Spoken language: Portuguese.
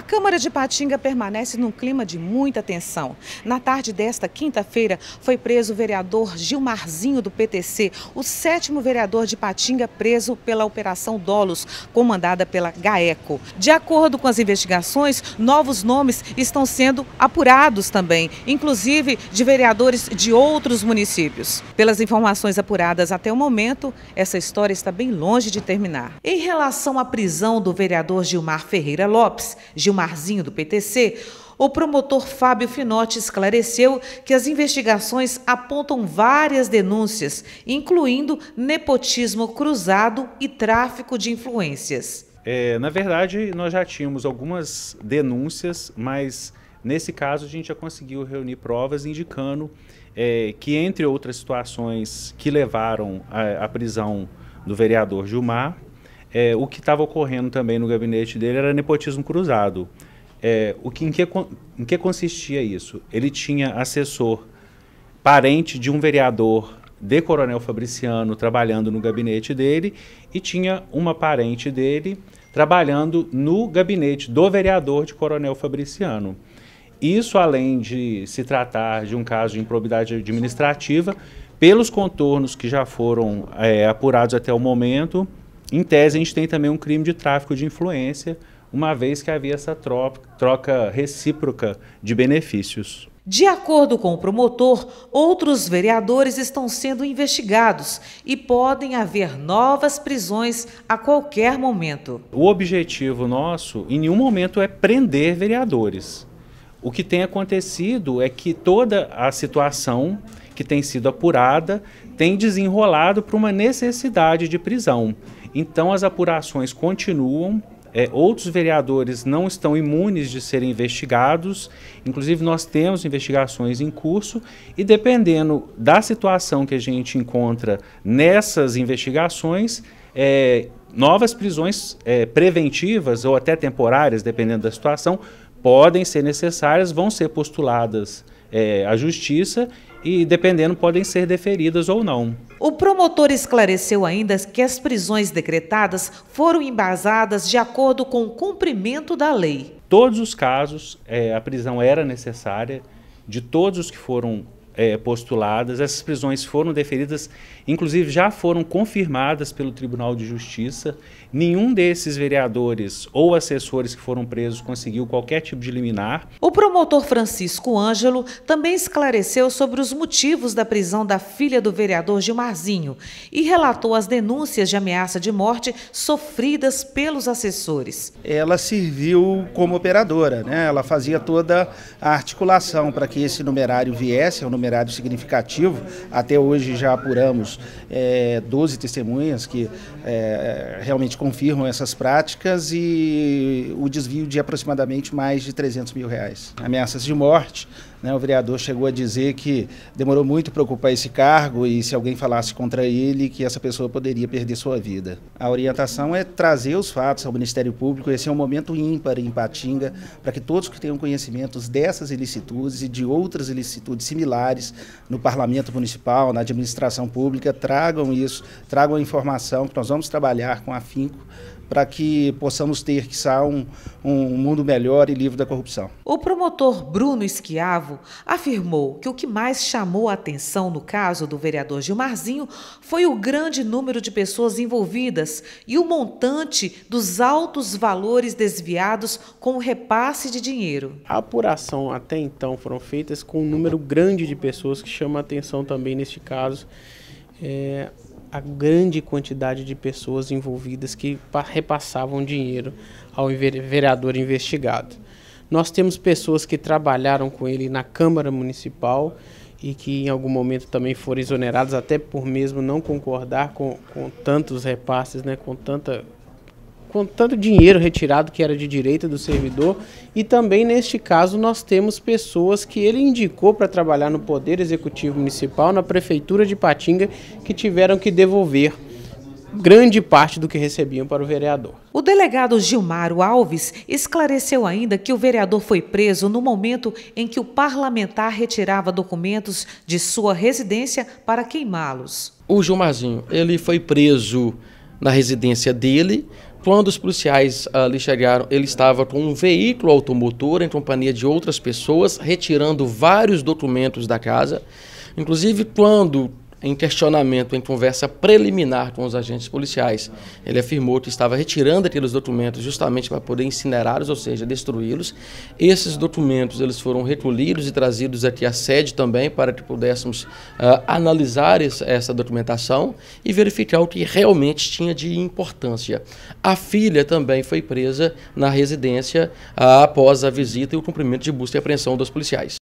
A Câmara de Patinga permanece num clima de muita tensão. Na tarde desta quinta-feira, foi preso o vereador Gilmarzinho do PTC, o sétimo vereador de Patinga preso pela Operação Dolos, comandada pela GAECO. De acordo com as investigações, novos nomes estão sendo apurados também, inclusive de vereadores de outros municípios. Pelas informações apuradas até o momento, essa história está bem longe de terminar. Em relação à prisão do vereador Gilmar Ferreira Lopes, Gil Gilmarzinho, do PTC, o promotor Fábio Finotti esclareceu que as investigações apontam várias denúncias, incluindo nepotismo cruzado e tráfico de influências. É, na verdade, nós já tínhamos algumas denúncias, mas nesse caso a gente já conseguiu reunir provas indicando é, que, entre outras situações que levaram à prisão do vereador Gilmar, é, o que estava ocorrendo também no gabinete dele era nepotismo cruzado. É, o que em, que, em que consistia isso? Ele tinha assessor, parente de um vereador de Coronel Fabriciano trabalhando no gabinete dele e tinha uma parente dele trabalhando no gabinete do vereador de Coronel Fabriciano. Isso, além de se tratar de um caso de improbidade administrativa, pelos contornos que já foram é, apurados até o momento, em tese, a gente tem também um crime de tráfico de influência, uma vez que havia essa troca recíproca de benefícios. De acordo com o promotor, outros vereadores estão sendo investigados e podem haver novas prisões a qualquer momento. O objetivo nosso, em nenhum momento, é prender vereadores. O que tem acontecido é que toda a situação que tem sido apurada tem desenrolado para uma necessidade de prisão. Então as apurações continuam. É, outros vereadores não estão imunes de serem investigados, inclusive nós temos investigações em curso e dependendo da situação que a gente encontra nessas investigações, é, novas prisões é, preventivas ou até temporárias, dependendo da situação, podem ser necessárias, vão ser postuladas é, à justiça e, dependendo, podem ser deferidas ou não. O promotor esclareceu ainda que as prisões decretadas foram embasadas de acordo com o cumprimento da lei. Todos os casos, é, a prisão era necessária, de todos os que foram é, postuladas. Essas prisões foram deferidas, inclusive já foram confirmadas pelo Tribunal de Justiça. Nenhum desses vereadores ou assessores que foram presos conseguiu qualquer tipo de liminar. O promotor Francisco Ângelo também esclareceu sobre os motivos da prisão da filha do vereador Gilmarzinho e relatou as denúncias de ameaça de morte sofridas pelos assessores. Ela serviu como operadora, né? ela fazia toda a articulação para que esse numerário viesse, é um aglomerado significativo. Até hoje já apuramos é, 12 testemunhas que é, realmente confirmam essas práticas e o desvio de aproximadamente mais de 300 mil reais. Ameaças de morte, né, o vereador chegou a dizer que demorou muito para ocupar esse cargo e se alguém falasse contra ele, que essa pessoa poderia perder sua vida. A orientação é trazer os fatos ao Ministério Público. Esse é um momento ímpar em Patinga, para que todos que tenham conhecimentos dessas ilicitudes e de outras ilicitudes similares no Parlamento Municipal, na administração pública, tragam isso, tragam a informação que nós vamos trabalhar com afinco para que possamos ter, que um, um mundo melhor e livre da corrupção. O promotor Bruno Esquiavo afirmou que o que mais chamou a atenção no caso do vereador Gilmarzinho foi o grande número de pessoas envolvidas e o montante dos altos valores desviados com o repasse de dinheiro. A apuração até então foram feitas com um número grande de pessoas que chama a atenção também neste caso. É, a grande quantidade de pessoas envolvidas que repassavam dinheiro ao vereador investigado. Nós temos pessoas que trabalharam com ele na Câmara Municipal e que em algum momento também foram exoneradas, até por mesmo não concordar com, com tantos repasses, né, com tanta com tanto dinheiro retirado que era de direito do servidor. E também, neste caso, nós temos pessoas que ele indicou para trabalhar no Poder Executivo Municipal, na Prefeitura de Patinga, que tiveram que devolver grande parte do que recebiam para o vereador. O delegado Gilmaro Alves esclareceu ainda que o vereador foi preso no momento em que o parlamentar retirava documentos de sua residência para queimá-los. O Gilmarzinho, ele foi preso na residência dele. Quando os policiais ali ah, chegaram, ele estava com um veículo automotor em companhia de outras pessoas, retirando vários documentos da casa. Inclusive, quando em questionamento, em conversa preliminar com os agentes policiais. Ele afirmou que estava retirando aqueles documentos justamente para poder incinerá-los, ou seja, destruí-los. Esses documentos eles foram recolhidos e trazidos aqui à sede também para que pudéssemos uh, analisar essa documentação e verificar o que realmente tinha de importância. A filha também foi presa na residência uh, após a visita e o cumprimento de busca e apreensão dos policiais.